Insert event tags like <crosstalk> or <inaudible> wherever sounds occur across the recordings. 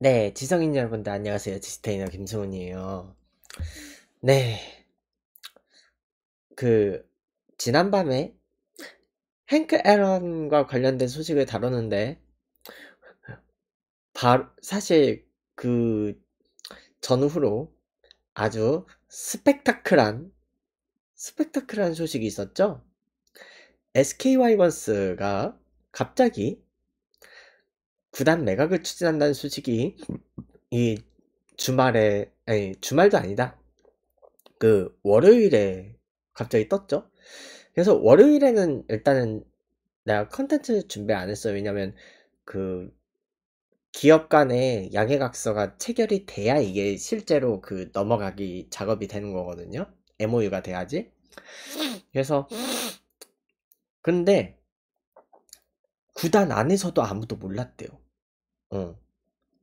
네, 지성인 여러분들 안녕하세요. 지스테이너 김승훈이에요. 네. 그 지난밤에 행크 에런과 관련된 소식을 다뤘는데 바, 사실 그 전후로 아주 스펙타클한 스펙타클한 소식이 있었죠. SK 와이번스가 갑자기 구단 매각을 추진한다는 소식이 이 주말에 아니 주말도 아니다 그 월요일에 갑자기 떴죠 그래서 월요일에는 일단은 내가 컨텐츠 준비 안 했어요 왜냐면 그 기업 간의 양해각서가 체결이 돼야 이게 실제로 그 넘어가기 작업이 되는 거거든요 MOU가 돼야지 그래서 근데 구단 안에서도 아무도 몰랐대요 어.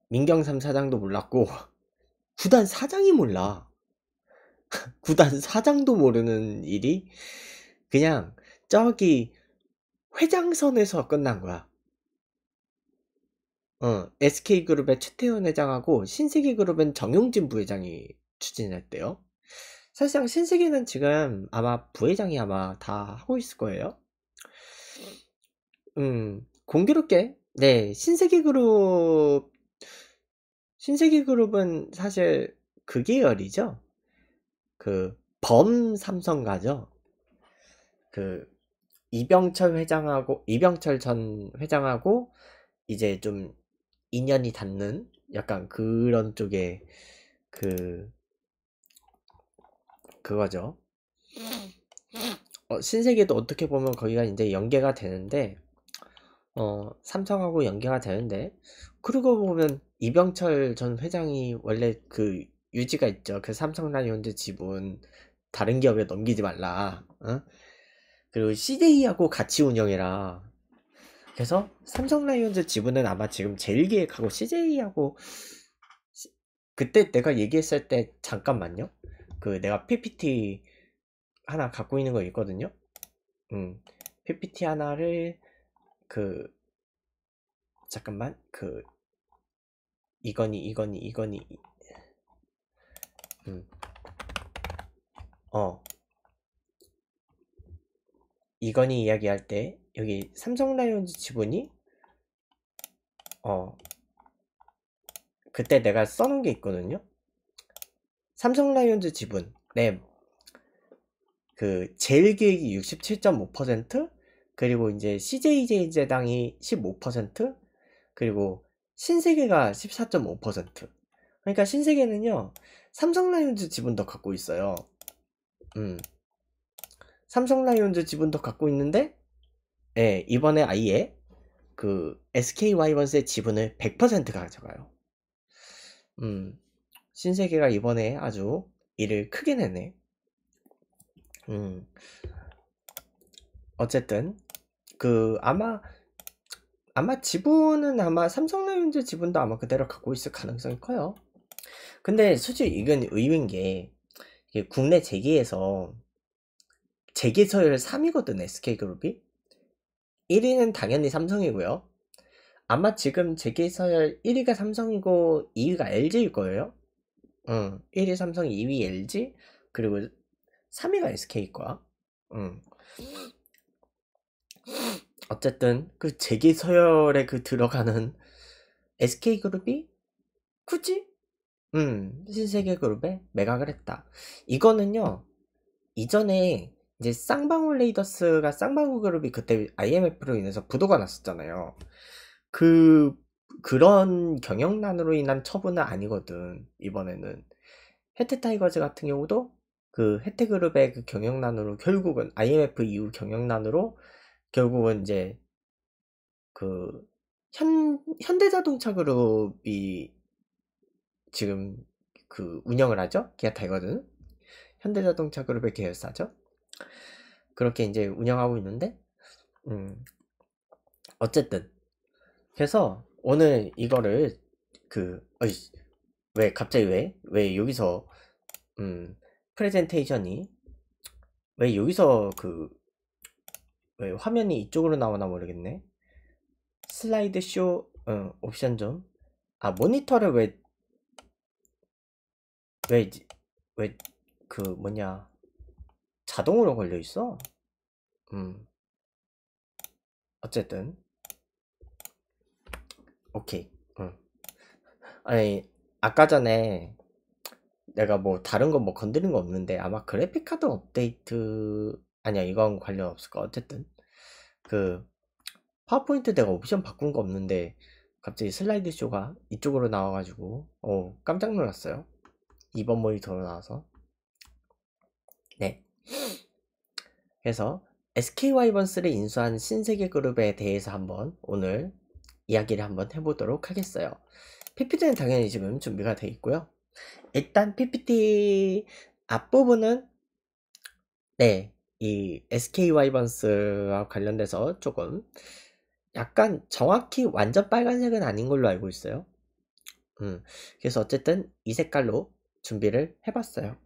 민경삼 사장도 몰랐고 <laughs> 구단 사장이 몰라. <laughs> 구단 사장도 모르는 일이 그냥 저기 회장선에서 끝난 거야. 어, SK그룹의 최태훈 회장하고 신세계그룹은 정용진 부회장이 추진했대요. 사실상 신세계는 지금 아마 부회장이 아마 다 하고 있을 거예요. 음, 공교롭게 네, 신세계 그룹, 신세계 그룹은 사실 그 계열이죠. 그, 범 삼성가죠. 그, 이병철 회장하고, 이병철 전 회장하고, 이제 좀 인연이 닿는 약간 그런 쪽에 그, 그거죠. 어, 신세계도 어떻게 보면 거기가 이제 연계가 되는데, 어, 삼성하고 연계가 되는데 그러고 보면 이병철 전 회장이 원래 그 유지가 있죠. 그 삼성 라이온즈 지분 다른 기업에 넘기지 말라. 어? 그리고 CJ하고 같이 운영해라. 그래서 삼성 라이온즈 지분은 아마 지금 제일기획하고 CJ하고 시... 그때 내가 얘기했을 때 잠깐만요. 그 내가 PPT 하나 갖고 있는 거 있거든요. 음, PPT 하나를 그 잠깐만 그 이건이 이건이 이건이 음. 어 이건이 이야기할 때 여기 삼성 라이온즈 지분이 어 그때 내가 써놓은 게 있거든요 삼성 라이온즈 지분 램그 네. 제일 기획이 67.5% 그리고 이제 CJ 제일제당이 15% 그리고 신세계가 14.5% 그러니까 신세계는요 삼성라이온즈 지분도 갖고 있어요 음 삼성라이온즈 지분도 갖고 있는데 예 이번에 아예 그 SK 와이번스의 지분을 100% 가져가요 음 신세계가 이번에 아주 일을 크게 내네 음 어쨌든 그 아마 아마 지분은 아마 삼성라이온즈 지분도 아마 그대로 갖고 있을 가능성이 커요. 근데 솔직히 이건 의외인 게 국내 재계에서 재계서열 3위거든 SK그룹이 1위는 당연히 삼성이고요. 아마 지금 재계서열 1위가 삼성이고 2위가 LG일 거예요. 응, 1위 삼성, 2위 LG, 그리고 3위가 SK일 거야. 응. 어쨌든 그 재계 서열에 그 들어가는 SK 그룹이 굳이 음 신세계 그룹에 매각을 했다. 이거는요 이전에 이제 쌍방울 레이더스가 쌍방울 그룹이 그때 IMF로 인해서 부도가 났었잖아요. 그 그런 경영난으로 인한 처분은 아니거든 이번에는 혜태 타이거즈 같은 경우도 그 혜태그룹의 그 경영난으로 결국은 IMF 이후 경영난으로 결국은 이제 그 현, 현대자동차 그룹이 지금 그 운영을 하죠. 기아 타이거든. 현대자동차 그룹의 계열사죠. 그렇게 이제 운영하고 있는데, 음, 어쨌든. 그래서 오늘 이거를 그, 어이, 왜, 갑자기 왜, 왜 여기서, 음, 프레젠테이션이, 왜 여기서 그왜 화면이 이쪽으로 나오나 모르겠네 슬라이드 쇼 어, 옵션 좀 아 모니터를 왜왜왜 그 뭐냐 자동으로 걸려 있어 음 어쨌든 오케이 음. 아니 아까 전에 내가 뭐 다른 거 뭐 건드린 거 없는데 아마 그래픽카드 업데이트 아니야 이건 관련 없을 거 어쨌든 그 파워포인트 내가 옵션 바꾼 거 없는데 갑자기 슬라이드 쇼가 이쪽으로 나와가지고 어 깜짝 놀랐어요 2번 모니터로 나와서 네 그래서 SK y 번스를 인수한 신세계 그룹에 대해서 한번 오늘 이야기를 한번 해보도록 하겠어요 PPT는 당연히 지금 준비가 돼 있고요 일단 PPT 앞부분은 네이 SK 와이번스와 관련돼서 조금 약간 정확히 완전 빨간색은 아닌 걸로 알고 있어요. 음, 그래서 어쨌든 이 색깔로 준비를 해봤어요.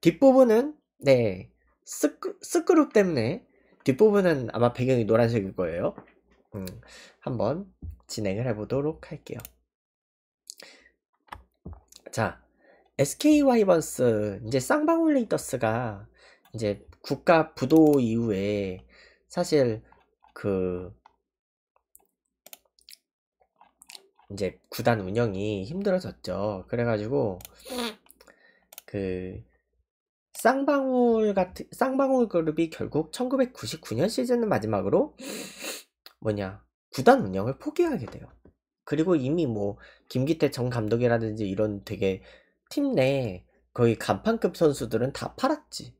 뒷부분은 네 스크, 스크룹 때문에 뒷부분은 아마 배경이 노란색일 거예요. 음, 한번 진행을 해보도록 할게요. 자, SK 와이번스 이제 쌍방울 레이더스가 이제 국가 부도 이후에 사실 그 이제 구단 운영이 힘들어졌죠. 그래가지고 그 쌍방울 같은 쌍방울 그룹이 결국 1999년 시즌 마지막으로 뭐냐 구단 운영을 포기하게 돼요. 그리고 이미 뭐 김기태 전 감독이라든지 이런 되게 팀 내 거의 간판급 선수들은 다 팔았지.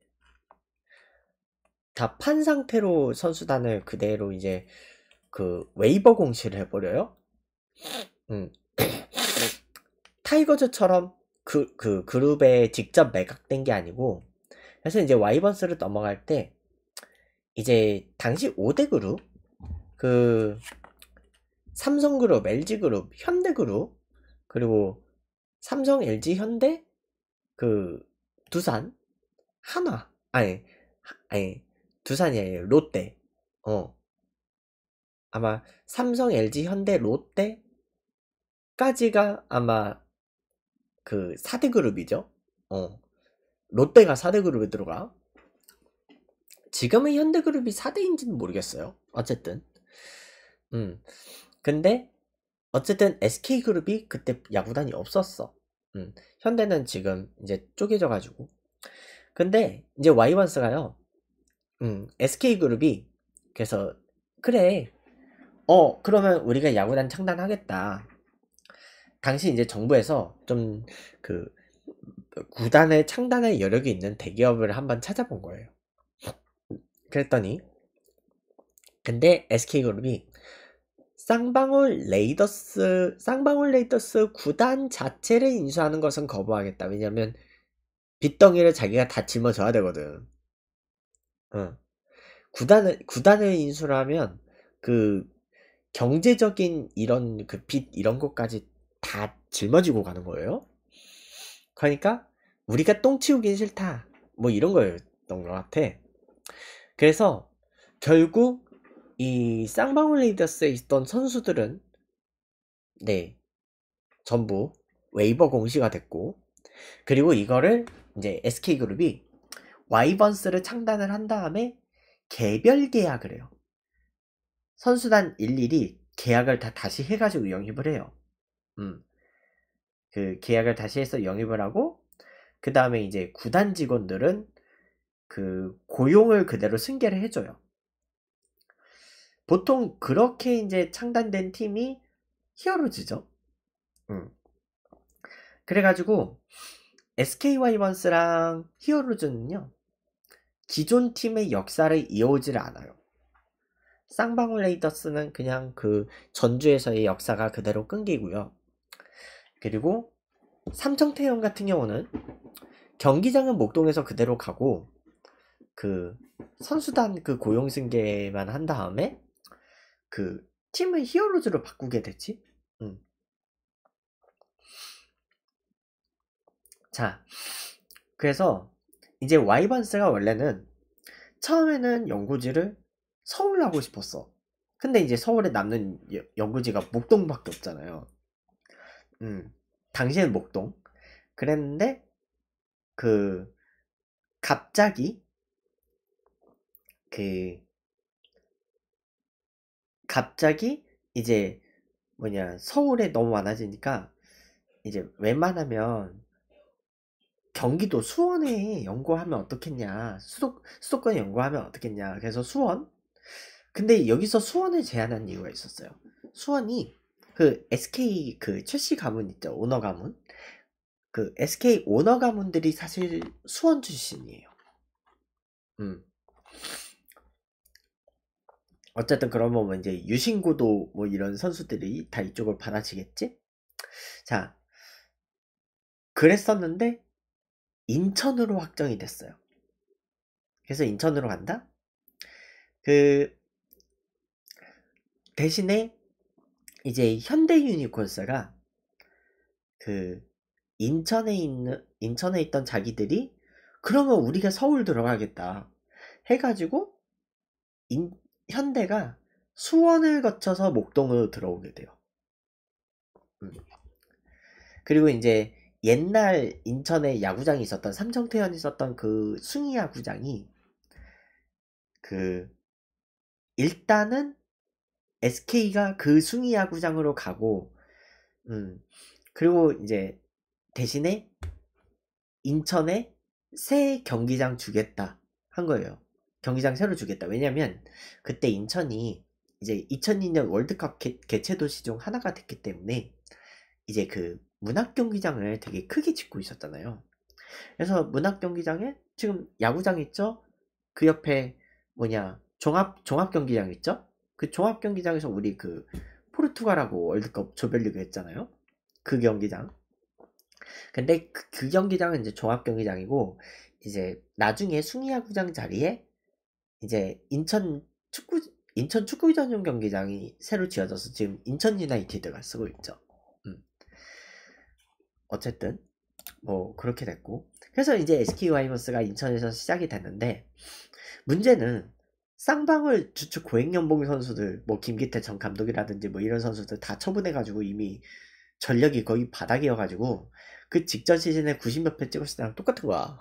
다판 상태로 선수단을 그대로 이제 그 웨이버 공시를 해버려요. 음. 타이거즈처럼 그, 그 그룹에 직접 매각된 게 아니고 그래서 이제 와이번스를 넘어갈 때 이제 당시 5대 그룹 그 삼성그룹, LG그룹, 현대그룹 그리고 삼성, LG, 현대 그 두산, 한화 아니 아니 두산이 아니에요. 롯데. 어. 아마 삼성, LG, 현대, 롯데까지가 아마 그 4대 그룹이죠. 어. 롯데가 4대 그룹에 들어가. 지금은 현대그룹이 4대인지는 모르겠어요. 어쨌든. 음. 근데 어쨌든 SK그룹이 그때 야구단이 없었어. 음. 현대는 지금 이제 쪼개져 가지고. 근데 이제 와이번스가요. 음, SK그룹이 그래서 그래 어 그러면 우리가 야구단 창단하겠다 당시 이제 정부에서 좀 그 구단의 창단의 여력이 있는 대기업을 한번 찾아본 거예요 그랬더니 근데 SK그룹이 쌍방울 레이더스 쌍방울 레이더스 구단 자체를 인수하는 것은 거부하겠다 왜냐면 빚덩이를 자기가 다 짊어져야 되거든 구단을 어. 구단을 인수를 하면 그 경제적인 이런 그빚 이런 것까지 다 짊어지고 가는 거예요. 그러니까 우리가 똥 치우긴 싫다. 뭐 이런 거였던 것 같아. 그래서 결국 이 쌍방울 리더스에 있던 선수들은 네 전부 웨이버 공시가 됐고 그리고 이거를 이제 SK그룹이 와이번스를 창단을 한 다음에 개별 계약을 해요. 선수단 일일이 계약을 다 다시 해가지고 영입을 해요. 음. 그 계약을 다시 해서 영입을 하고, 그 다음에 이제 구단 직원들은 그 고용을 그대로 승계를 해줘요. 보통 그렇게 이제 창단된 팀이 히어로즈죠. 음. 그래가지고 SK 와이번스랑 히어로즈는요 기존 팀의 역사를 이어오질 않아요. 쌍방울 레이더스는 그냥 그 전주에서의 역사가 그대로 끊기고요. 그리고 삼청태형 같은 경우는 경기장은 목동에서 그대로 가고 그 선수단 그 고용 승계만 한 다음에 그 팀을 히어로즈로 바꾸게 되지 음. 자, 그래서 이제 와이번스가 원래는 처음에는 연구지를 서울로 하고 싶었어. 근데 이제 서울에 남는 연구지가 목동밖에 없잖아요. 음, 당시엔 목동. 그랬는데 그 갑자기 그 갑자기 이제 뭐냐 서울에 너무 많아지니까 이제 웬만하면 경기도 수원에 연구하면 어떻겠냐 수도, 수도권에 연구하면 어떻겠냐 그래서 수원 근데 여기서 수원을 제안한 이유가 있었어요 수원이 그 SK 그 최씨 가문 있죠 오너 가문 그 SK 오너 가문들이 사실 수원 출신이에요 음 어쨌든 그러면 뭐, 뭐 이제 유신고도 뭐 이런 선수들이 다 이쪽을 받아치겠지 자 그랬었는데 인천으로 확정이 됐어요. 그래서 인천으로 간다? 그, 대신에 이제 현대 유니콘스가 그 인천에 있는, 인천에 있던 자기들이 그러면 우리가 서울 들어가겠다. 해가지고 인, 현대가 수원을 거쳐서 목동으로 들어오게 돼요. 음. 그리고 이제 옛날 인천에 야구장이 있었던 삼성태연이 있었던 그 숭이 야구장이 그 일단은 SK가 그 숭이 야구장으로 가고 음 그리고 이제 대신에 인천에 새 경기장 주겠다 한 거예요. 경기장 새로 주겠다. 왜냐면 그때 인천이 이제 2002년 월드컵 개, 개최 도시 중 하나가 됐기 때문에 이제 그 문학 경기장을 되게 크게 짓고 있었잖아요. 그래서 문학 경기장에 지금 야구장 있죠? 그 옆에 뭐냐 종합 종합 경기장 있죠? 그 종합 경기장에서 우리 그 포르투갈하고 월드컵 조별리그 했잖아요. 그 경기장. 근데 그, 그 경기장은 이제 종합 경기장이고 이제 나중에 숭이야구장 자리에 이제 인천 축구 인천 축구전용 경기장이 새로 지어져서 지금 인천 유나이티드가 쓰고 있죠. 어쨌든 뭐 그렇게 됐고 그래서 이제 SK 와이머스가 인천에서 시작이 됐는데 문제는 쌍방울 주축 고액연봉 선수들 뭐 김기태 전 감독이라든지 뭐 이런 선수들 다 처분해가지고 이미 전력이 거의 바닥이어가지고 그 직전 시즌에 90몇 회 찍었을 때랑 똑같은 거야.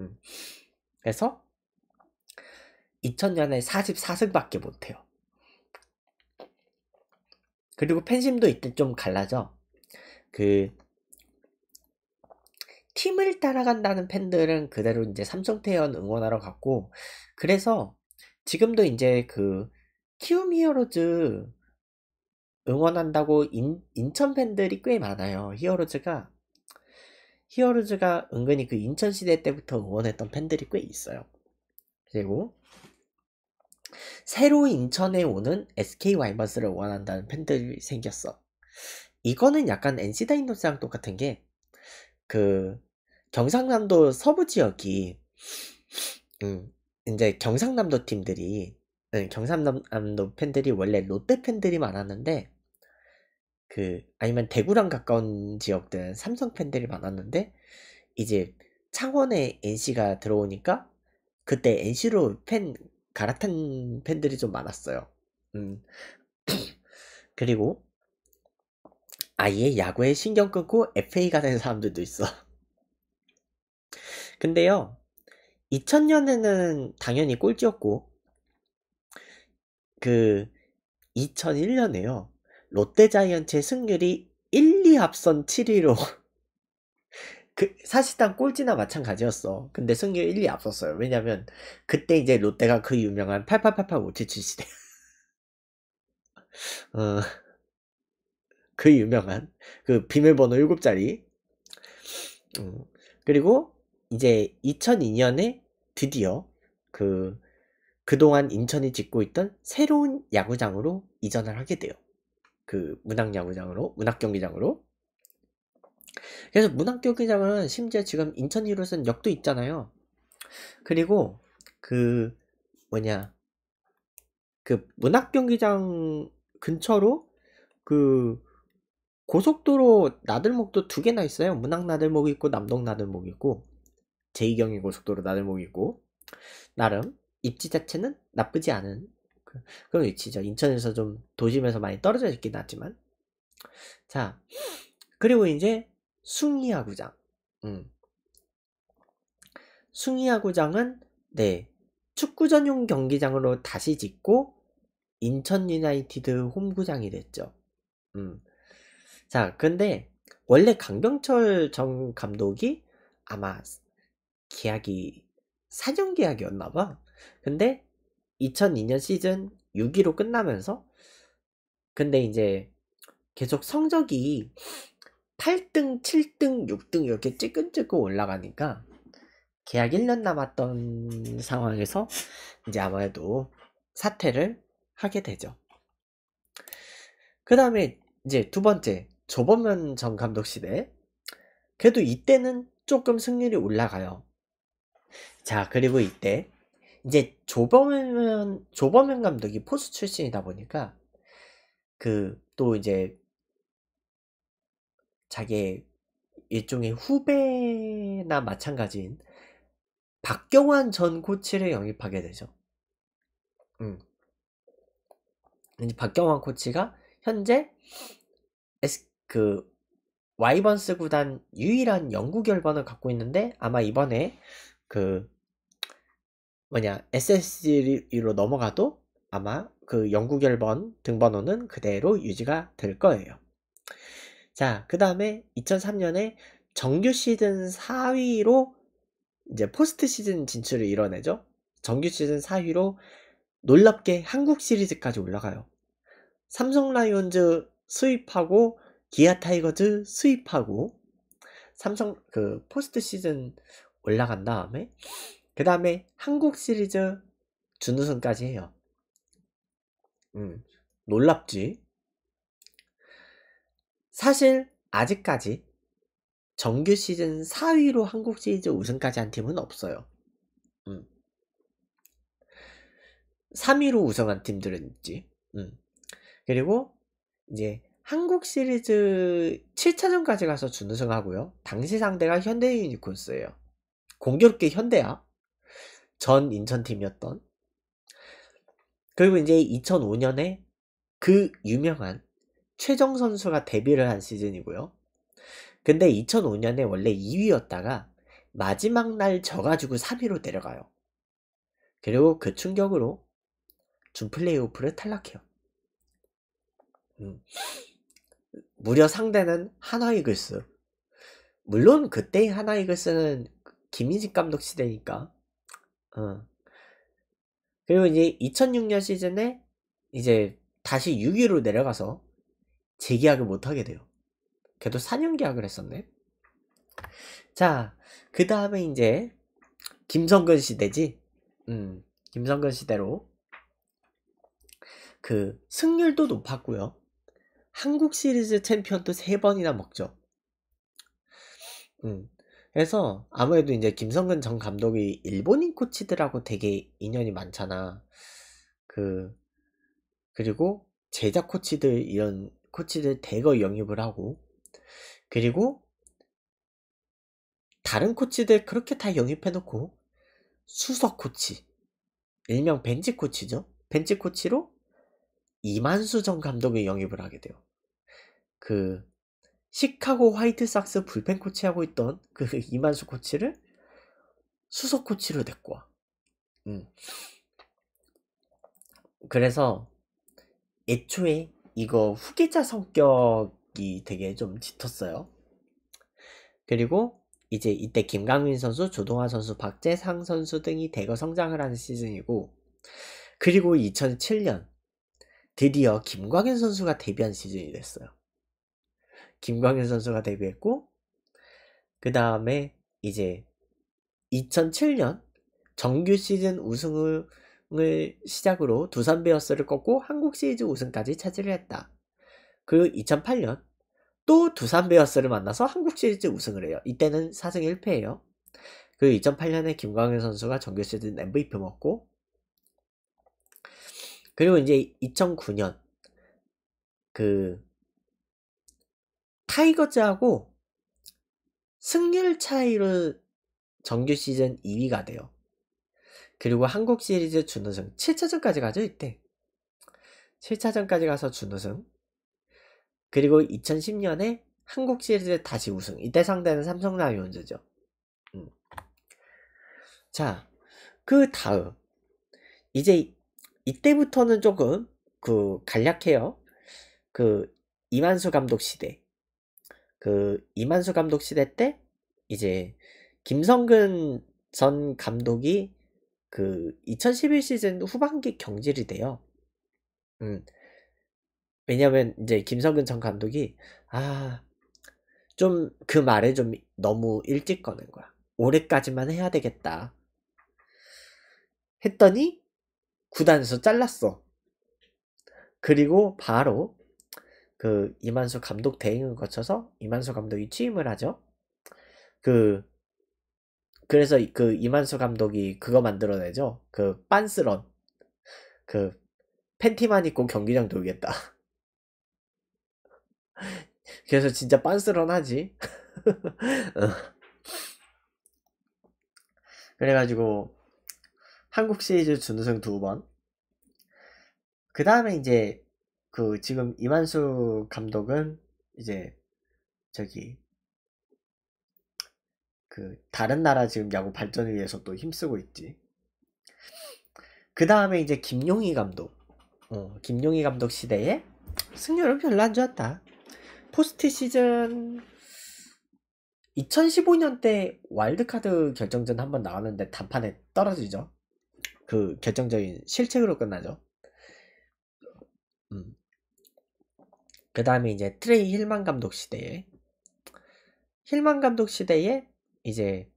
음. 그래서 2000년에 44승밖에 못해요. 그리고 팬심도 이때 좀 갈라져. 그 팀을 따라간다는 팬들은 그대로 이제 삼성태연 응원하러 갔고 그래서 지금도 이제 그 키움 히어로즈 응원한다고 인, 인천 팬들이 꽤 많아요. 히어로즈가 히어로즈가 은근히 그 인천 시대 때부터 응원했던 팬들이 꽤 있어요. 그리고 새로 인천에 오는 SK 와이번스를 응원한다는 팬들이 생겼어. 이거는 약간 NC 다이노스랑 똑같은 게 그 경상남도 서부 지역이 음, 이제 경상남도 팀들이 네, 경상남도 팬들이 원래 롯데 팬들이 많았는데 그 아니면 대구랑 가까운 지역들은 삼성 팬들이 많았는데 이제 창원에 NC가 들어오니까 그때 NC로 팬 갈아탄 팬들이 좀 많았어요. 음. <clears throat> 그리고 아예 야구에 신경 끊고 FA가 된 사람들도 있어. <laughs> 근데요, 2000년에는 당연히 꼴찌였고, 그, 2001년에요, 롯데 자이언츠의 승률이 1, 2 합선 7위로, 그, 사실상 꼴찌나 마찬가지였어. 근데 승률 1, 2 앞섰어요. 왜냐면, 그때 이제 롯데가 그 유명한 88888 오티치 시대. 어, 그 유명한 그 비밀번호 7자리 음, 어, 그리고 이제 2002년에 드디어 그 그동안 인천이 짓고 있던 새로운 야구장으로 이전을 하게 돼요. 그 문학야구장으로, 문학경기장으로. 그래서 문학경기장은 심지어 지금 인천 히로선 역도 있잖아요. 그리고 그 뭐냐 그 문학경기장 근처로 그 고속도로 나들목도 두 개나 있어요. 문학 나들목 있고 남동 나들목 있고 제2경의 고속도로 나들목 있고 나름 입지 자체는 나쁘지 않은 그, 그런 위치죠. 인천에서 좀 도심에서 많이 떨어져 있긴 하지만 자 그리고 이제 숭이야구장 음. 숭이야구장은 네 축구 전용 경기장으로 다시 짓고 인천 유나이티드 홈구장이 됐죠. 음. 자, 근데 원래 강병철 전 감독이 아마 계약이 4년 계약이었나 봐. 근데 2002년 시즌 6위로 끝나면서 근데 이제 계속 성적이 8등, 7등, 6등 이렇게 찌끈찌끈 올라가니까 계약 1년 남았던 상황에서 이제 아무래도 사퇴를 하게 되죠. 그 다음에 이제 두 번째 조범현 전 감독 시대 그래도 이때는 조금 승률이 올라가요 자 그리고 이때 이제 조범현 조범현 감독이 포수 출신이다 보니까 그 또 이제 자기 일종의 후배나 마찬가지인 박경환 전 코치를 영입하게 되죠. 음. 이제 박경환 코치가 현재 S, 그 와이번스 구단 유일한 연구 결번을 갖고 있는데 아마 이번에 그 뭐냐 s s g 로 넘어가도 아마 그 연구 결번 등번호는 그대로 유지가 될 거예요. 자, 그 다음에 2003년에 정규 시즌 4위로 이제 포스트 시즌 진출을 이뤄내죠. 정규 시즌 4위로 놀랍게 한국 시리즈까지 올라가요. 삼성 라이온즈 수입하고 기아 타이거즈 수입하고 삼성 그 포스트 시즌 올라간 다음에 그 다음에 한국 시리즈 준우승까지 해요. 음, 놀랍지. 사실 아직까지 정규 시즌 4위로 한국 시리즈 우승까지 한 팀은 없어요. 음. 3위로 우승한 팀들은 있지. 음. 그리고 이제 한국 시리즈 7차전까지 가서 준우승하고요. 당시 상대가 현대 유니콘스예요. 공교롭게 현대야. 전 인천팀이었던. 그리고 이제 2005년에 그 유명한 최정 선수가 데뷔를 한 시즌이고요. 근데 2005년에 원래 2위였다가 마지막 날 져가지고 3위로 내려가요. 그리고 그 충격으로 준 플레이오프를 탈락해요. 음. 무려 상대는 하나이글스. 물론 그때의 하나이글스는 김인식 감독 시대니까. 어. 그리고 이제 2006년 시즌에 이제 다시 6위로 내려가서 재계약을 못하게 돼요. 그래도 4년 계약을 했었네. 자, 그 다음에 이제 김성근 시대지. 음, 김성근 시대로 그 승률도 높았고요. 한국 시리즈 챔피언도 세 번이나 먹죠. 음. 그래서 아무래도 이제 김성근 전 감독이 일본인 코치들하고 되게 인연이 많잖아. 그 그리고 제작 코치들 이런 코치들 대거 영입을 하고 그리고 다른 코치들 그렇게 다 영입해놓고 수석 코치 일명 벤치 코치죠. 벤치 코치로 이만수 전 감독이 영입을 하게 돼요. 그 시카고 화이트삭스 불펜 코치하고 있던 그 <laughs> 이만수 코치를 수석 코치로 데리고 와. 음. 그래서 애초에 이거 후계자 성격이 되게 좀 짙었어요. 그리고 이제 이때 김강민 선수, 조동하 선수, 박재상 선수 등이 대거 성장을 하는 시즌이고 그리고 2007년 드디어 김광현 선수가 데뷔한 시즌이 됐어요. 김광현 선수가 데뷔했고, 그 다음에 이제 2007년 정규 시즌 우승을 시작으로 두산 베어스를 꺾고 한국 시리즈 우승까지 차지를 했다. 그리고 2008년 또 두산 베어스를 만나서 한국 시리즈 우승을 해요. 이때는 4승 1패예요. 그리고 2008년에 김광현 선수가 정규 시즌 MVP 먹고 그리고 이제 2009년 그 타이거즈하고 승률 차이로 정규 시즌 2위가 돼요. 그리고 한국 시리즈 준우승 7차전까지 가죠 이때. 7차전까지 가서 준우승. 그리고 2010년에 한국 시리즈 다시 우승. 이때 상대는 삼성 라이온즈죠. 음. 자, 그 다음 이제 이때부터는 조금 그 간략해요. 그 이만수 감독 시대. 그 이만수 감독 시대 때 이제 김성근 전 감독이 그 2011 시즌 후반기 경질이 돼요. 음. 왜냐면 이제 김성근 전 감독이 아 좀 그 말에 좀 너무 일찍 거는 거야. 올해까지만 해야 되겠다. 했더니 구단에서 잘랐어. 그리고 바로 그 이만수 감독 대행을 거쳐서 이만수 감독이 취임을 하죠. 그 그래서 그 이만수 감독이 그거 만들어내죠. 그 빤스런 그 팬티만 입고 경기장 돌겠다. <laughs> 그래서 진짜 빤스런 하지. <laughs> 어. 그래가지고 한국 시리즈 준우승 두 번. 그 다음에 이제 그 지금 이만수 감독은 이제 저기 그 다른 나라 지금 야구 발전을 위해서 또 힘쓰고 있지. 그 다음에 이제 김용희 감독. 어, 김용희 감독 시대에 승률은 별로 안 좋았다. 포스트 시즌 2015년 때 와일드카드 결정전 한번 나왔는데 단판에 떨어지죠. 그 결정적인 실책으로 끝나죠. 음. 그 다음에 이제 트레이 힐만 감독 시대에 힐만 감독 시대에 이제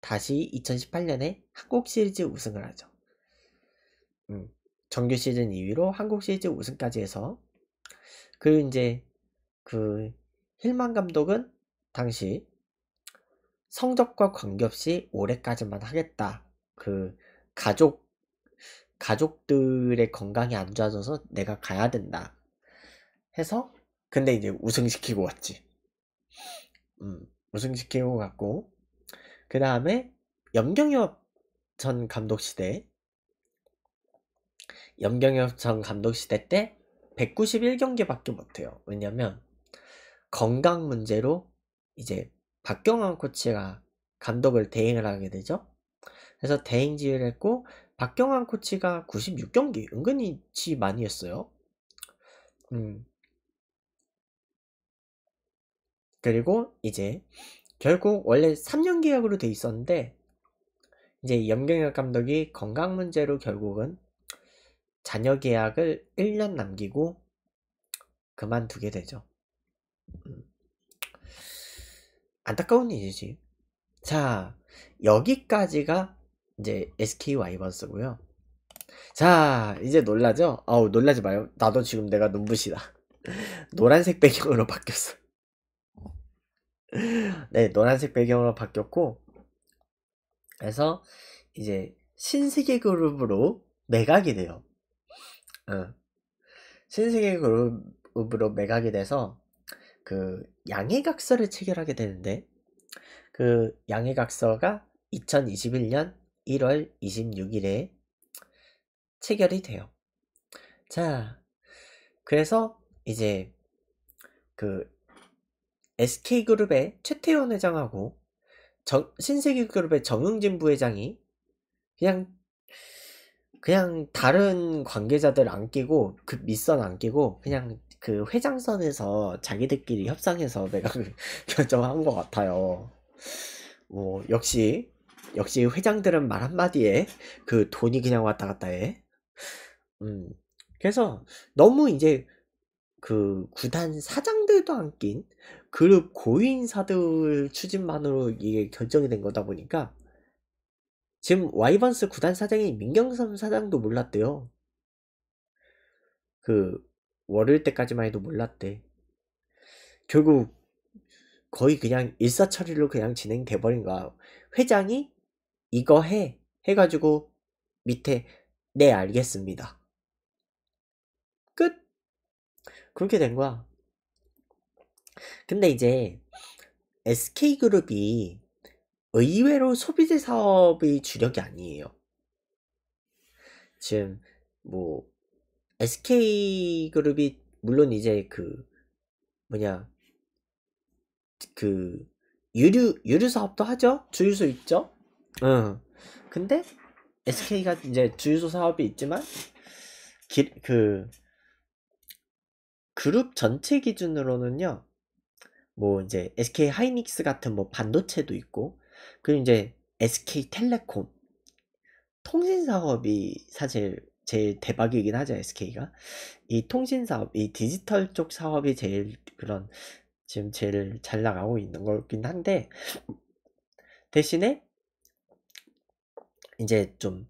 다시 2018년에 한국 시리즈 우승을 하죠. 음. 정규 시즌 2위로 한국 시리즈 우승까지 해서 그 이제 그 힐만 감독은 당시 성적과 관계없이 올해까지만 하겠다. 그 가족, 가족들의 건강이 안 좋아져서 내가 가야 된다. 해서, 근데 이제 우승시키고 왔지. 음, 우승시키고 갔고, 그 다음에 염경엽 전 감독 시대, 염경엽 전 감독 시대 때 191경기밖에 못해요. 왜냐면 건강 문제로 이제 박경환 코치가 감독을 대행을 하게 되죠. 그래서 대행지를 했고 박경환 코치가 96경기 은근히 지 많이 했어요. 음. 그리고 이제 결국 원래 3년 계약으로 돼 있었는데 이제 염경엽 감독이 건강 문제로 결국은 잔여 계약을 1년 남기고 그만두게 되죠. 음. 안타까운 일이지. 자, 여기까지가 이제 SK 와이번스고요. 자, 이제 놀라죠? 아우, 놀라지 마요. 나도 지금 내가 눈부시다. <laughs> 노란색 배경으로 바뀌었어. <laughs> 네, 노란색 배경으로 바뀌었고, 그래서 이제 신세계 그룹으로 매각이 돼요. 어. 신세계 그룹으로 매각이 돼서 그 양해각서를 체결하게 되는데, 그 양해각서가 2021년 1월 26일에 체결이 돼요. 자, 그래서 이제 그 SK그룹의 최태원 회장하고 정, 신세계그룹의 정흥진 부회장이 그냥 그냥 다른 관계자들 안 끼고 그 밑선 안 끼고 그냥 그 회장선에서 자기들끼리 협상해서 내가 <laughs> 결정한 것 같아요. 뭐 역시 역시 회장들은 말 한마디에 그 돈이 그냥 왔다 갔다 해. 음, 그래서 너무 이제 그 구단 사장들도 안 낀 그룹 고인사들 추진만으로 이게 결정이 된 거다 보니까 지금 와이번스 구단 사장이 민경삼 사장도 몰랐대요. 그 월요일 때까지만 해도 몰랐대. 결국 거의 그냥 일사처리로 그냥 진행돼버린 거야. 회장이 이거 해 해가지고 밑에 네 알겠습니다 끝 그렇게 된 거야 근데 이제 SK그룹이 의외로 소비재 사업이 주력이 아니에요 지금 뭐 SK그룹이 물론 이제 그 뭐냐 그 유류 유류 사업도 하죠 주유소 있죠 응. 근데 SK가 이제 주유소 사업이 있지만 기, 그 그룹 전체 기준으로는요. 뭐 이제 SK 하이닉스 같은 뭐 반도체도 있고 그리고 이제 SK 텔레콤 통신 사업이 사실 제일 대박이긴 하죠 SK가 이 통신 사업 이 디지털 쪽 사업이 제일 그런 지금 제일 잘 나가고 있는 거긴 한데 대신에 이제 좀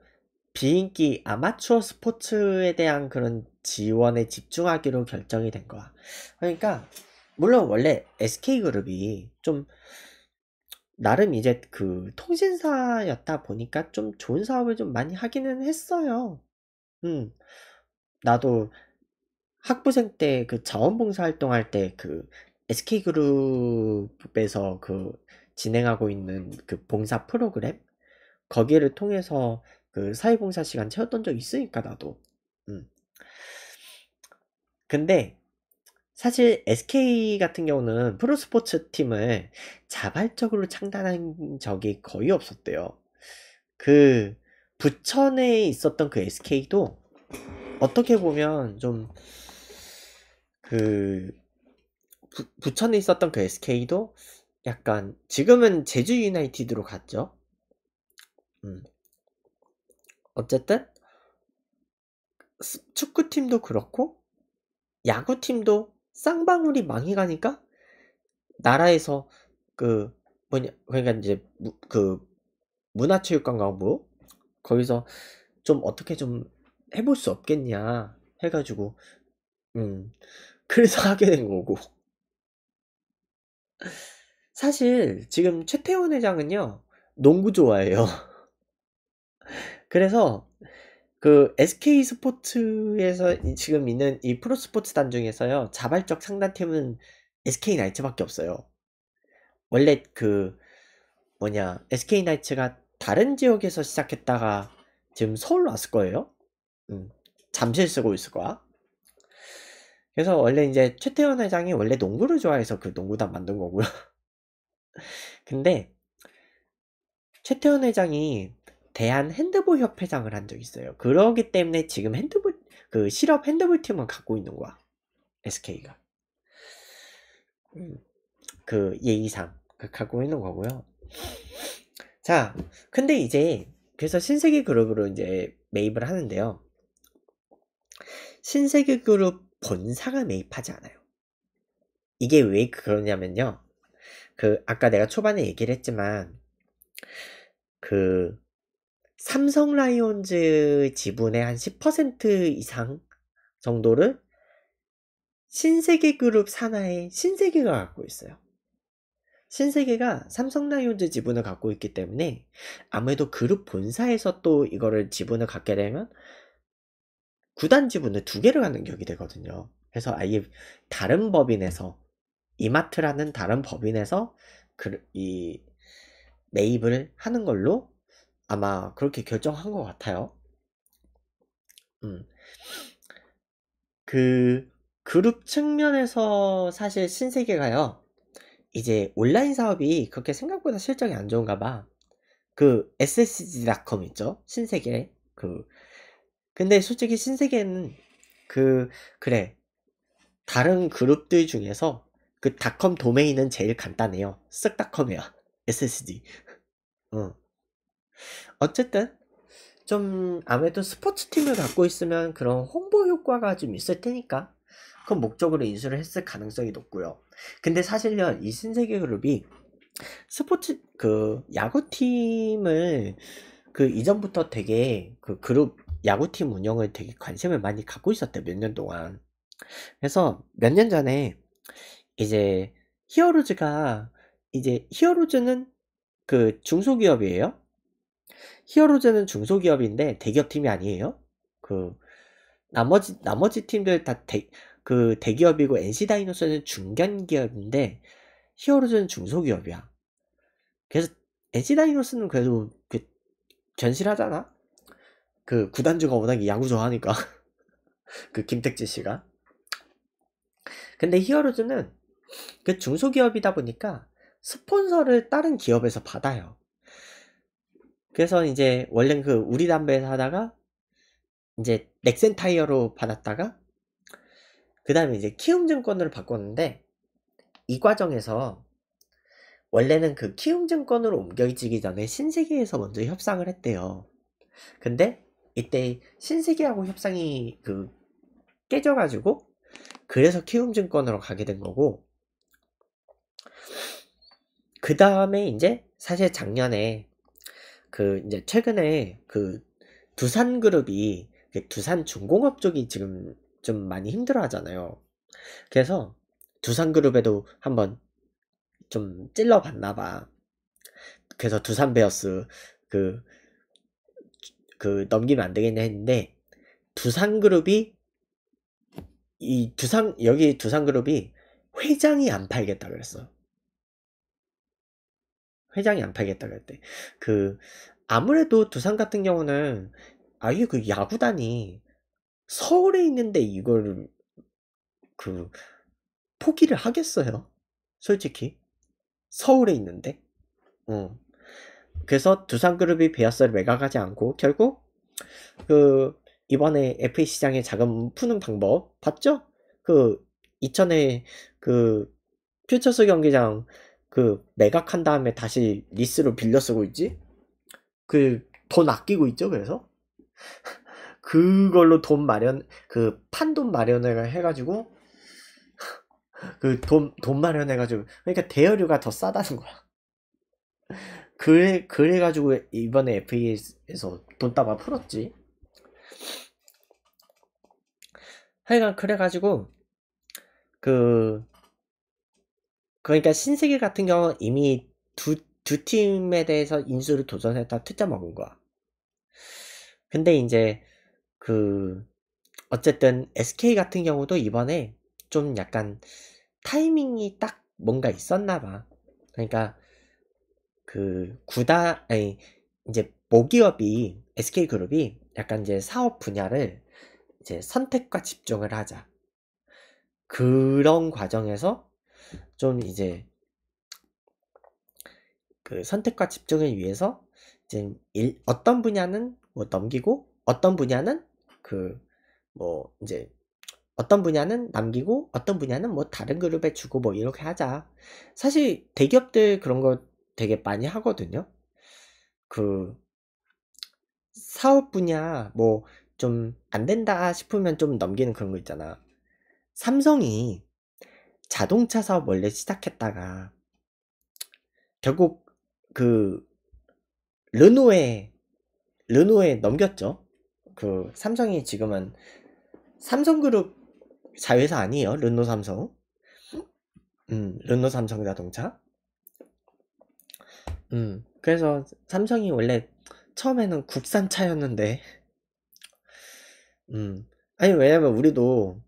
비인기 아마추어 스포츠에 대한 그런 지원에 집중하기로 결정이 된 거야. 그러니까 물론 원래 SK 그룹이 좀 나름 이제 그 통신사였다 보니까 좀 좋은 사업을 좀 많이 하기는 했어요. 음. 나도 학부생 때 그 자원봉사 활동할 때 그 SK 그룹에서 그 진행하고 있는 그 봉사 프로그램 거기를 통해서 그 사회봉사 시간 채웠던 적 있으니까 나도 음. 근데 사실 SK 같은 경우는 프로스포츠 팀을 자발적으로 창단한 적이 거의 없었대요 그 부천에 있었던 그 SK도 어떻게 보면 좀 그 부천에 있었던 그 SK도 약간 지금은 제주 유나이티드로 갔죠 음. 어쨌든 축구팀도 그렇고 야구팀도 쌍방울이 망해가니까 나라에서 그 뭐냐 그러니까 이제 무, 그 문화체육관광부 거기서 좀 어떻게 좀 해볼 수 없겠냐 해가지고 음 그래서 <laughs> 하게 된 거고 사실 지금 최태원 회장은요 농구 좋아해요 그래서 그 SK 스포츠에서 지금 있는 이 프로 스포츠단 중에서요 자발적 상단팀은 SK 나이츠밖에 없어요. 원래 그 뭐냐 SK 나이츠가 다른 지역에서 시작했다가 지금 서울로 왔을 거예요. 음, 잠실 쓰고 있을 거야. 그래서 원래 이제 최태원 회장이 원래 농구를 좋아해서 그 농구단 만든 거고요. <laughs> 근데 최태원 회장이 대한 핸드볼 협회장을 한 적 있어요. 그러기 때문에 지금 핸드볼 그 실업 핸드볼 팀만 갖고 있는 거야. SK가. 음, 그 예의상 그 갖고 있는 거고요. 자, 근데 이제 그래서 신세계 그룹으로 이제 매입을 하는데요. 신세계 그룹 본사가 매입하지 않아요. 이게 왜 그러냐면요. 그 아까 내가 초반에 얘기를 했지만 그 삼성 라이온즈 지분의 한 10% 이상 정도를 신세계 그룹 산하의 신세계가 갖고 있어요. 신세계가 삼성 라이온즈 지분을 갖고 있기 때문에 아무래도 그룹 본사에서 또 이거를 지분을 갖게 되면 구단 지분을 두 개를 갖는 격이 되거든요. 그래서 아예 다른 법인에서 이마트라는 다른 법인에서 그, 이 매입을 하는 걸로 아마 그렇게 결정한 것 같아요. 음. 그 그룹 측면에서 사실 신세계가요. 이제 온라인 사업이 그렇게 생각보다 실적이 안 좋은가 봐. 그 s s g 닷컴 있죠? 신세계. 그 근데 솔직히 신세계는 그 그래. 다른 그룹들 중에서 그 닷컴 도메인은 제일 간단해요. 쓱닷컴이야. ssg. 응. 어쨌든 좀 아무래도 스포츠 팀을 갖고 있으면 그런 홍보 효과가 좀 있을 테니까 그 목적으로 인수를 했을 가능성이 높고요. 근데 사실요 이 신세계 그룹이 스포츠 그 야구팀을 그 이전부터 되게 그 그룹 야구팀 운영을 되게 관심을 많이 갖고 있었대 요몇 년 동안. 그래서 몇 년 전에 이제 히어로즈가 이제 히어로즈는 그 중소기업이에요. 히어로즈는 중소기업인데 대기업팀이 아니에요. 그 나머지 나머지 팀들 다대그 대기업이고 NC 다이노스는 중견 기업인데 히어로즈는 중소기업이야. 그래서 NC 다이노스는 그래도 그 견실하잖아. 그 구단주가 워낙 야구 좋아하니까 <laughs> 그 김택진 씨가. 근데 히어로즈는 그 중소기업이다 보니까 스폰서를 다른 기업에서 받아요. 그래서 이제 원래 그 우리 담배에서 하다가 이제 넥센 타이어로 받았다가 그 다음에 이제 키움증권으로 바꿨는데 이 과정에서 원래는 그 키움증권으로 옮겨지기 전에 신세계에서 먼저 협상을 했대요. 근데 이때 신세계하고 협상이 그 깨져가지고 그래서 키움증권으로 가게 된 거고 그 다음에 이제 사실 작년에 그 이제 최근에 그 두산 그룹이 두산 중공업 쪽이 지금 좀 많이 힘들어 하잖아요. 그래서 두산 그룹에도 한번 좀 찔러봤나 봐. 그래서 두산 베어스 그, 그 넘기면 안 되겠냐 했는데 두산 그룹이 이 두산 여기 두산 그룹이 회장이 안 팔겠다 그랬어. 회장이 안 팔겠다 그랬대. 그 아무래도 두산 같은 경우는 아예 그 야구단이 서울에 있는데 이걸 그 포기를 하겠어요? 솔직히 서울에 있는데. 어. 그래서 두산그룹이 베어스를 매각하지 않고 결국 그 이번에 FA 시장에 자금 푸는 방법 봤죠? 그 이천에 그 퓨처스 경기장 그 매각한 다음에 다시 리스로 빌려 쓰고 있지? 그 돈 아끼고 있죠. 그래서 <laughs> 그걸로 돈 마련 그 판돈 마련을 해가지고 <laughs> 그돈돈 돈 마련해가지고 그러니까 대여료가 더 싸다는 거야. <laughs> 그래 그래가지고 이번에 FA에서 돈따봐 풀었지. 하여간 그래가지고 그 그러니까 신세계 같은 경우는 이미 두, 두 팀에 대해서 인수를 도전했다 투자 먹은 거야. 근데 이제 그 어쨌든 SK 같은 경우도 이번에 좀 약간 타이밍이 딱 뭔가 있었나 봐. 그러니까 그 구다 아니 이제 모기업이 SK 그룹이 약간 이제 사업 분야를 이제 선택과 집중을 하자. 그런 과정에서 좀 이제 그 선택과 집중을 위해서 이제 일, 어떤 분야는 뭐 넘기고 어떤 분야는 그 뭐 이제 어떤 분야는 남기고 어떤 분야는 뭐 다른 그룹에 주고 뭐 이렇게 하자. 사실 대기업들 그런 거 되게 많이 하거든요. 그 사업 분야 뭐 좀 안 된다 싶으면 좀 넘기는 그런 거 있잖아. 삼성이 자동차 사업 원래 시작했다가 결국 그 르노에 르노에 넘겼죠. 그 삼성이 지금은 삼성그룹 자회사 아니에요. 르노 삼성. 음, 르노 삼성 자동차. 음, 그래서 삼성이 원래 처음에는 국산차였는데, 음, 아니, 왜냐면 우리도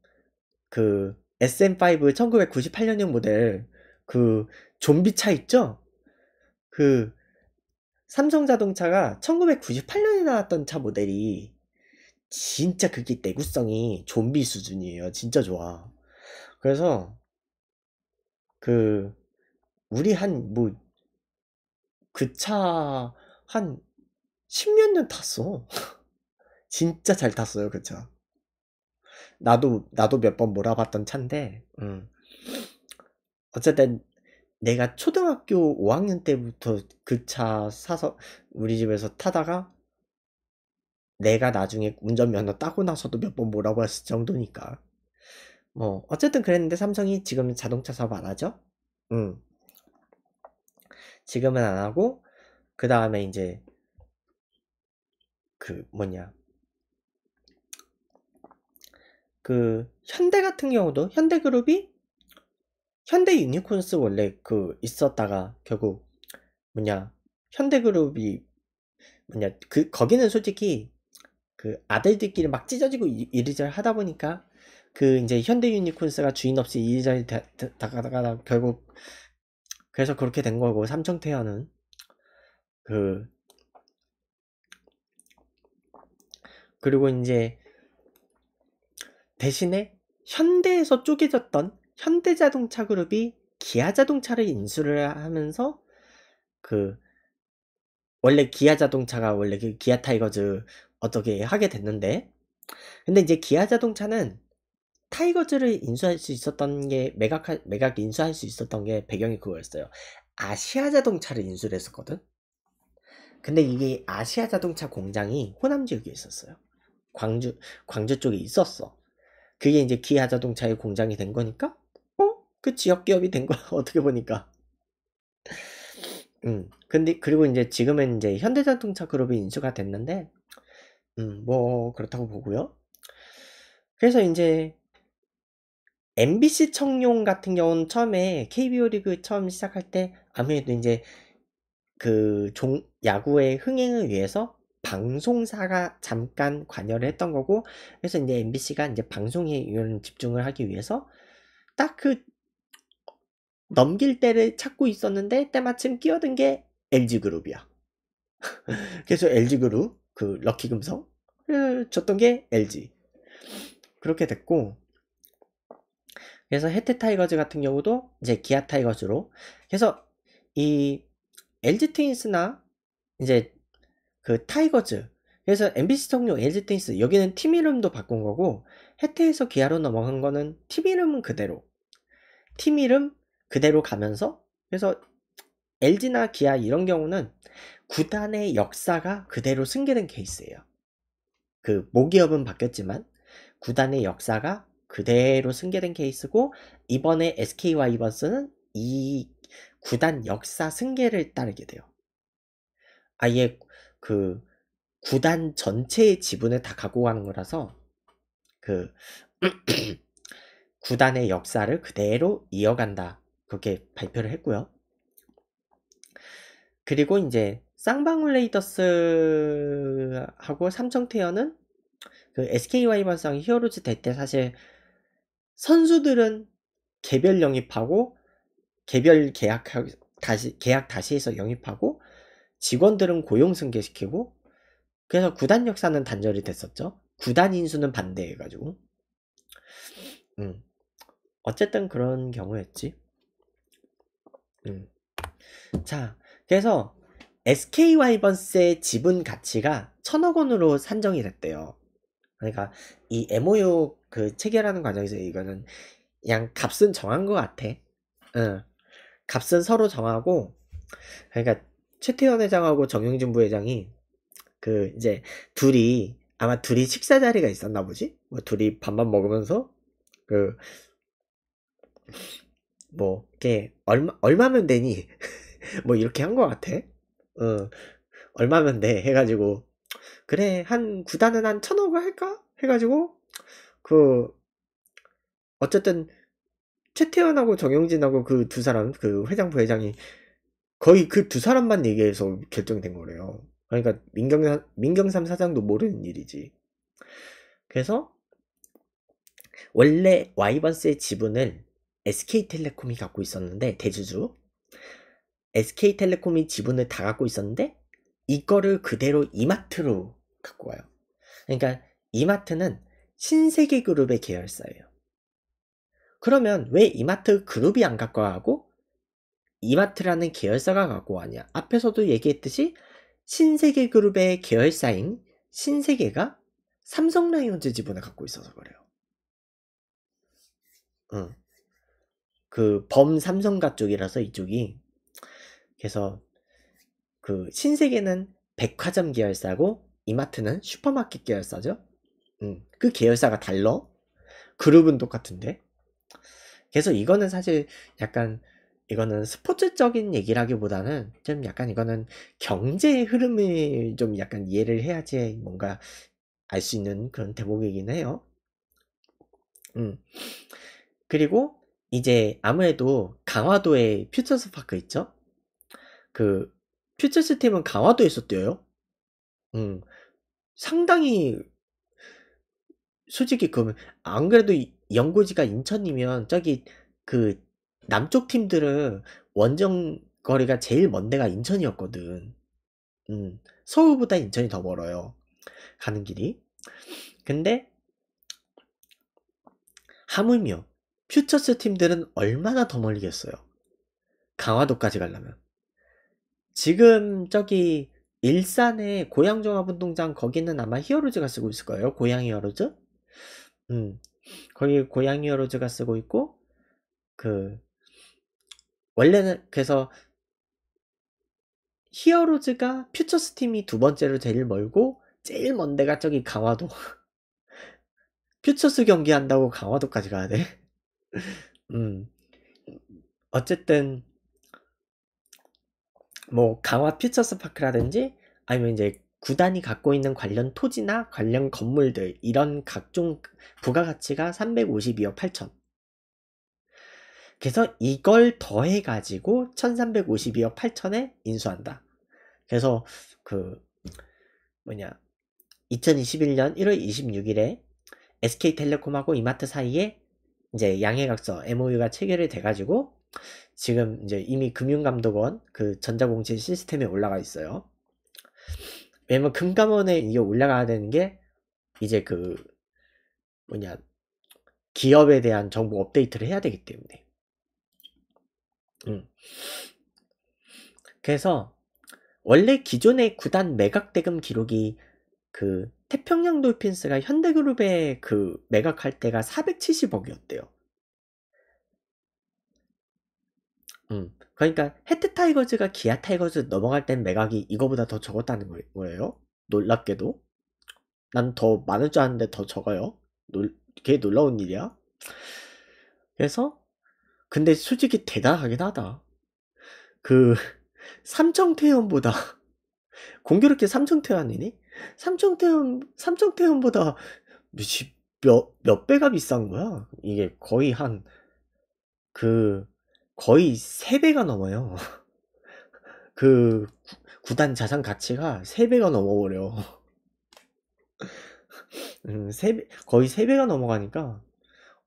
그 SM5 1998년형 모델 그 좀비 차 있죠? 그 삼성 자동차가 1998년에 나왔던 차 모델이 진짜 그게 내구성이 좀비 수준이에요. 진짜 좋아. 그래서 그 우리 한 뭐 그 차한 십몇 년 탔어. <laughs> 진짜 잘 탔어요, 그 차. 나도 나도 몇 번 몰아봤던 차인데 음. 어쨌든 내가 초등학교 5학년 때부터 그 차 사서 우리 집에서 타다가 내가 나중에 운전면허 따고 나서도 몇 번몰아봤을 정도니까 뭐 어쨌든 그랬는데 삼성이 지금 자동차 사업 안 하죠? 음. 지금은 안 하고 그 다음에 이제 그 뭐냐 그 현대 같은 경우도 현대그룹이 현대 유니콘스 원래 그 있었다가 결국 뭐냐 현대그룹이 뭐냐 그 거기는 솔직히 그 아들들끼리 막 찢어지고 이리저리 하다 보니까 그 이제 현대 유니콘스가 주인 없이 이리저리 다가다가 결국 그래서 그렇게 된 거고 삼청태연은 그 그리고 이제 대신에 현대에서 쪼개졌던 현대자동차 그룹이 기아자동차를 인수를 하면서 그 원래 기아자동차가 원래 그 기아타이거즈 어떻게 하게 됐는데 근데 이제 기아자동차는 타이거즈를 인수할 수 있었던 게 매각 매각 인수할 수 있었던 게 배경이 그거였어요. 아시아 자동차를 인수를 했었거든. 근데 이게 아시아 자동차 공장이 호남 지역에 있었어요. 광주 광주 쪽에 있었어. 그게 이제 기아 자동차의 공장이 된 거니까 어? 그 지역 기업이 된 거야 <laughs> 어떻게 보니까 음 근데 그리고 이제 지금은 이제 현대자동차 그룹이 인수가 됐는데 음뭐 그렇다고 보고요 그래서 이제 MBC 청룡 같은 경우는 처음에 KBO 리그 처음 시작할 때 아무래도 이제 그 종, 야구의 흥행을 위해서 방송사가 잠깐 관여를 했던 거고 그래서 이제 MBC가 이제 방송에 이런 집중을 하기 위해서 딱 그 넘길 때를 찾고 있었는데 때마침 끼어든 게 LG 그룹이야. <laughs> 그래서 LG 그룹 그 럭키 금성을 그 줬던 게 LG 그렇게 됐고 그래서 해태 타이거즈 같은 경우도 이제 기아 타이거즈로 그래서 이 LG 트윈스나 이제 그 타이거즈 그래서 MBC 성룡 LG 테니스 여기는 팀 이름도 바꾼 거고 해태에서 기아로 넘어간 거는 팀 이름은 그대로 팀 이름 그대로 가면서 그래서 LG나 기아 이런 경우는 구단의 역사가 그대로 승계된 케이스예요. 그 모기업은 바뀌었지만 구단의 역사가 그대로 승계된 케이스고 이번에 SK 와이번스는 이 구단 역사 승계를 따르게 돼요. 아예 그 구단 전체의 지분을 다 갖고 가는 거라서 그 <clears throat> 구단의 역사를 그대로 이어간다 그렇게 발표를 했고요. 그리고 이제 쌍방울 레이더스하고 삼청태연은그 SK 와이번상 히어로즈 될 때 사실 선수들은 개별 영입하고 개별 계약 다시 계약 다시 해서 영입하고 직원들은 고용 승계시키고 그래서 구단 역사는 단절이 됐었죠. 구단 인수는 반대해가지고. 음. 어쨌든 그런 경우였지. 음. 자, 그래서 SK 와이번스의 지분 가치가 천억 원으로 산정이 됐대요. 그러니까 이 MOU 그 체결하는 과정에서 이거는 그냥 값은 정한 것 같아. 응. 값은 서로 정하고 그러니까 최태원 회장하고 정영진 부회장이 그 이제 둘이 아마 둘이 식사 자리가 있었나 보지? 뭐 둘이 밥만 먹으면서 그 뭐 이게 렇 얼마 얼마면 되니? <laughs> 뭐 이렇게 한 것 같아. 어 얼마면 돼 해가지고 그래 한 구단은 한 천억을 할까 해가지고 그 어쨌든 최태원하고 정영진하고 그 두 사람 그 회장 부회장이 거의 그 두 사람만 얘기해서 결정된 거래요. 그러니까 민경, 민경삼 사장도 모르는 일이지. 그래서 원래 와이번스의 지분을 SK텔레콤이 갖고 있었는데 대주주 SK텔레콤이 지분을 다 갖고 있었는데 이거를 그대로 이마트로 갖고 와요. 그러니까 이마트는 신세계 그룹의 계열사예요. 그러면 왜 이마트 그룹이 안 갖고 와고 이마트라는 계열사가 갖고 왔냐? 앞에서도 얘기했듯이 신세계 그룹의 계열사인 신세계가 삼성 라이온즈 지분을 갖고 있어서 그래요. 응. 그 범삼성가 쪽이라서 이쪽이 그래서 그 신세계는 백화점 계열사고 이마트는 슈퍼마켓 계열사죠. 응. 그 계열사가 달러 그룹은 똑같은데. 그래서 이거는 사실 약간 이거는 스포츠적인 얘기라기보다는 좀 약간 이거는 경제의 흐름을 좀 약간 이해를 해야지 뭔가 알 수 있는 그런 대목이긴 해요. 음. 그리고 이제 아무래도 강화도에 퓨처스 파크 있죠? 그 퓨처스 팀은 강화도에있었대요 음. 상당히 솔직히 그러안 그래도 연고지가 인천이면 저기 그 남쪽 팀들은 원정 거리가 제일 먼 데가 인천이었거든. 음, 서울보다 인천이 더 멀어요. 가는 길이. 근데 하물며 퓨처스 팀들은 얼마나 더 멀리겠어요. 강화도까지 가려면. 지금 저기 일산의 고양종합운동장 거기는 아마 히어로즈가 쓰고 있을 거예요. 고양 히어로즈? 음. 거기 고양 히어로즈가 쓰고 있고 그 원래는 그래서 히어로즈가 퓨처스팀이 두 번째로 제일 멀고 제일 먼 데가 저기 강화도 <laughs> 퓨처스 경기한다고 강화도까지 가야 돼? <laughs> 음 어쨌든 뭐 강화 퓨처스 파크라든지 아니면 이제 구단이 갖고 있는 관련 토지나 관련 건물들 이런 각종 부가가치가 352억 8천 그래서 이걸 더해가지고 1352억 8천에 인수한다. 그래서 그 뭐냐 2021년 1월 26일에 SK텔레콤하고 이마트 사이에 이제 양해각서 MOU가 체결이 돼가지고 지금 이제 이미 금융감독원 그 전자공시 시스템에 올라가 있어요. 왜냐면 금감원에 이게 올라가야 되는 게 이제 그 뭐냐 기업에 대한 정보 업데이트를 해야 되기 때문에 음. 그래서 원래 기존의 구단 매각 대금 기록이 그 태평양 돌핀스가 현대그룹에 그 매각할 때가 470억이었대요. 음, 그러니까 해트 타이거즈가 기아 타이거즈 넘어갈 땐 매각이 이거보다 더 적었다는 거예요. 놀랍게도. 난 더 많을 줄 알았는데 더 적어요. 놀, 그게 놀라운 일이야. 그래서 근데 솔직히 대단하긴 하다. 그삼청태현보다 <laughs> <laughs> 공교롭게 삼청태현이니삼청태현 삼정태현보다 몇, 몇 배가 비싼 거야? 이게 거의 한, 그, 거의 3배가 넘어요. <laughs> 그, 구단 자산 가치가 3배가 넘어버려. 음, 3배, 거의 3배가 넘어가니까,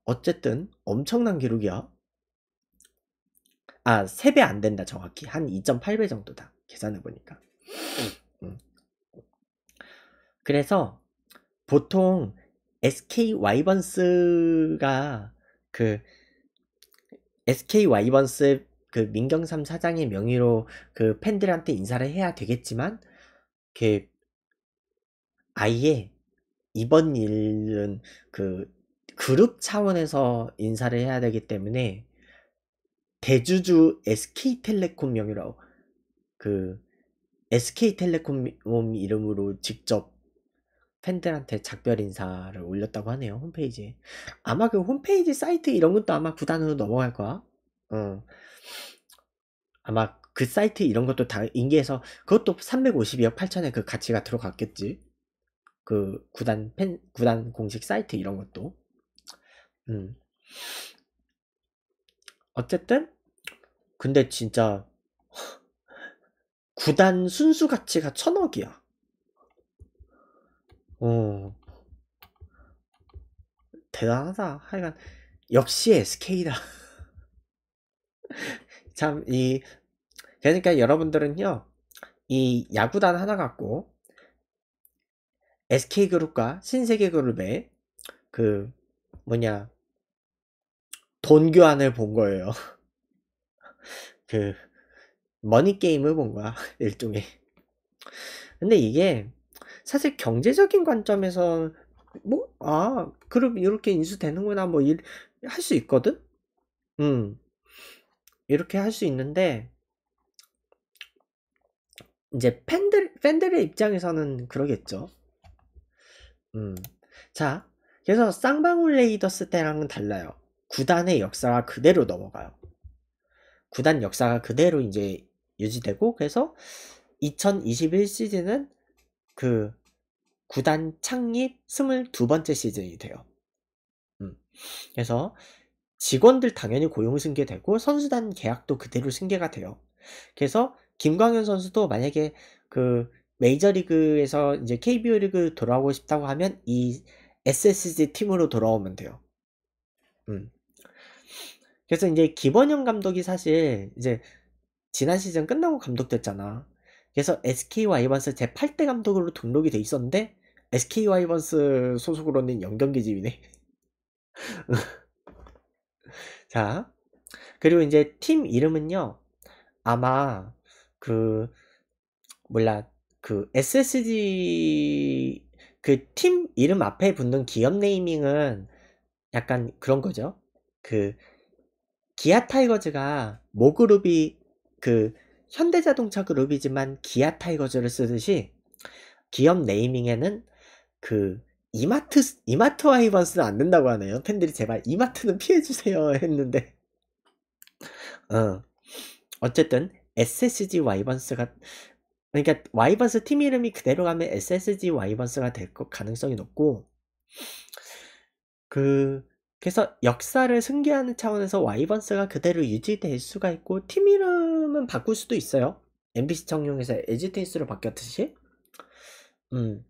어쨌든 엄청난 기록이야. 아, 3배 안 된다, 정확히. 한 2.8배 정도다. 계산해보니까. 음. 음. 그래서, 보통, SK 와이번스가, 그, SK 와이번스, 그, 민경삼 사장의 명의로, 그, 팬들한테 인사를 해야 되겠지만, 그, 아예, 이번 일은, 그, 그룹 차원에서 인사를 해야 되기 때문에, 대주주 SK텔레콤 명의고그 SK텔레콤 이름으로 직접 팬들한테 작별 인사를 올렸다고 하네요 홈페이지에 아마 그 홈페이지 사이트 이런 것도 아마 구단으로 넘어갈 거야 어 아마 그 사이트 이런 것도 다 인계해서 그것도 352억 8천에 그 가치가 들어갔겠지 그 구단 팬 구단 공식 사이트 이런 것도 음 어쨌든 근데 진짜 <laughs> 구단 순수 가치가 천억이야. 어 대단하다. 하여간 역시 SK다. <laughs> 참 이 그러니까 여러분들은요 이 야구단 하나 갖고 SK그룹과 신세계그룹의 그 뭐냐 돈 교환을 본 거예요. <laughs> 그 머니 게임을 본 거야 <laughs> 일종의. 근데 이게 사실 경제적인 관점에서 뭐 아 그럼 이렇게 인수되는구나 뭐할수 있거든. 음 이렇게 할 수 있는데 이제 팬들 팬들의 입장에서는 그러겠죠. 음. 자, 그래서 쌍방울 레이더스 때랑은 달라요. 구단의 역사가 그대로 넘어가요. 구단 역사가 그대로 이제 유지되고 그래서 2021 시즌은 그 구단 창립 22번째 시즌이 돼요. 음. 그래서 직원들 당연히 고용 승계되고 선수단 계약도 그대로 승계가 돼요. 그래서 김광현 선수도 만약에 그 메이저리그에서 이제 KBO 리그 돌아오고 싶다고 하면 이 SSG 팀으로 돌아오면 돼요. 음. 그래서 이제 기원형 감독이 사실 이제 지난 시즌 끝나고 감독됐잖아. 그래서 SK 와이번스 제8대 감독으로 등록이 돼 있었는데 SK 와이번스 소속으로는 연경기집이네 <laughs> 자, 그리고 이제 팀 이름은요. 아마 그 몰라 그 SSG 그팀 이름 앞에 붙는 기업 네이밍은 약간 그런 거죠. 그 기아 타이거즈가 모그룹이 뭐 그, 그 현대자동차 그룹이지만 기아 타이거즈를 쓰듯이 기업 네이밍에는 그 이마트 이마트 와이번스는 안 된다고 하네요. 팬들이 제발 이마트는 피해 주세요 <laughs> 했는데 어 어쨌든 SSG 와이번스가 그러니까 와이번스 팀 이름이 그대로 가면 SSG 와이번스가 될 것 가능성이 높고 그 그래서 역사를 승계하는 차원에서 와이번스가 그대로 유지될 수가 있고 팀 이름은 바꿀 수도 있어요. MBC 청룡에서 LG테니스로 바뀌었듯이 음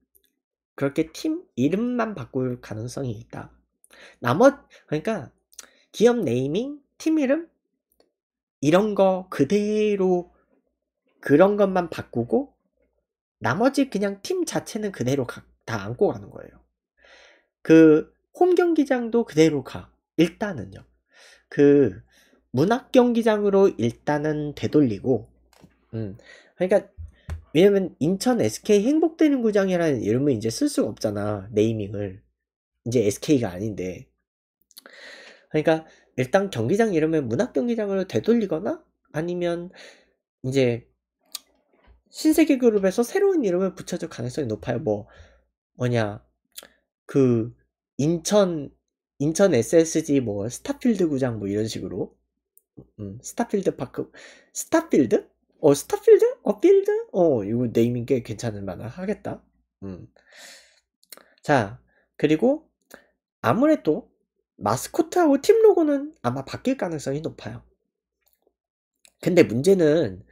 그렇게 팀 이름만 바꿀 가능성이 있다. 나머 지 그러니까 기업 네이밍, 팀 이름 이런 거 그대로 그런 것만 바꾸고 나머지 그냥 팀 자체는 그대로 다 안고 가는 거예요. 그홈 경기장도 그대로 가. 일단은요. 그 문학 경기장으로 일단은 되돌리고 음. 그러니까 왜냐면 인천 SK 행복되는 구장이라는 이름은 이제 쓸 수가 없잖아. 네이밍을. 이제 SK가 아닌데. 그러니까 일단 경기장 이름을 문학 경기장으로 되돌리거나 아니면 이제 신세계 그룹에서 새로운 이름을 붙여줄 가능성이 높아요. 뭐 뭐냐 그 인천 인천 SSG 뭐 스타필드 구장 뭐 이런 식으로 음, 스타필드 파크 스타필드? 어 스타필드? 어 필드? 어 이거 네이밍 꽤 괜찮을 만한 하겠다 음. 자 그리고 아무래도 마스코트하고 팀 로고는 아마 바뀔 가능성이 높아요 근데 문제는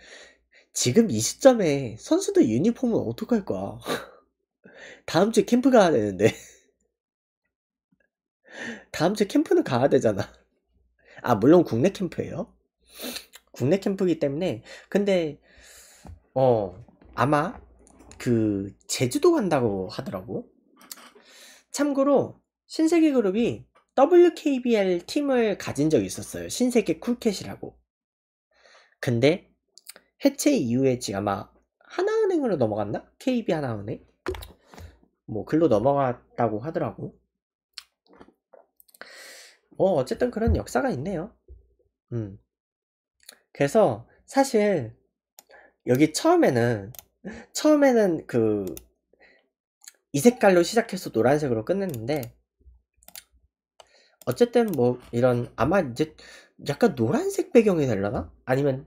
지금 이 시점에 선수들 유니폼은 어떡할 거야 <laughs> 다음 주에 캠프 가야 되는데 다음 주에 캠프는 가야 되잖아. 아, 물론 국내 캠프예요. 국내 캠프이기 때문에 근데 어, 아마 그 제주도 간다고 하더라고. 참고로 신세계 그룹이 WKBL 팀을 가진 적이 있었어요. 신세계 쿨캣이라고. 근데 해체 이후에 지금 아마 하나은행으로 넘어갔나? KB 하나은행? 뭐 글로 넘어갔다고 하더라고. 어, 어쨌든 그런 역사가 있네요. 음. 그래서 사실 여기 처음에는 처음에는 그 이 색깔로 시작해서 노란색으로 끝냈는데 어쨌든 뭐 이런 아마 이제 약간 노란색 배경이 되려나? 아니면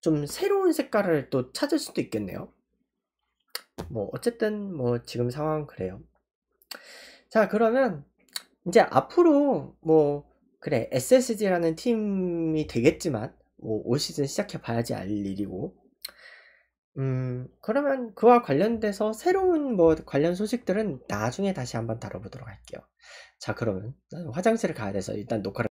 좀 새로운 색깔을 또 찾을 수도 있겠네요. 뭐 어쨌든 뭐 지금 상황 그래요. 자 그러면 이제 앞으로 뭐 그래 SSG라는 팀이 되겠지만 뭐올 시즌 시작해 봐야지 알 일이고 음 그러면 그와 관련돼서 새로운 뭐 관련 소식들은 나중에 다시 한번 다뤄보도록 할게요 자 그러면 화장실을 가야 돼서 일단 녹화를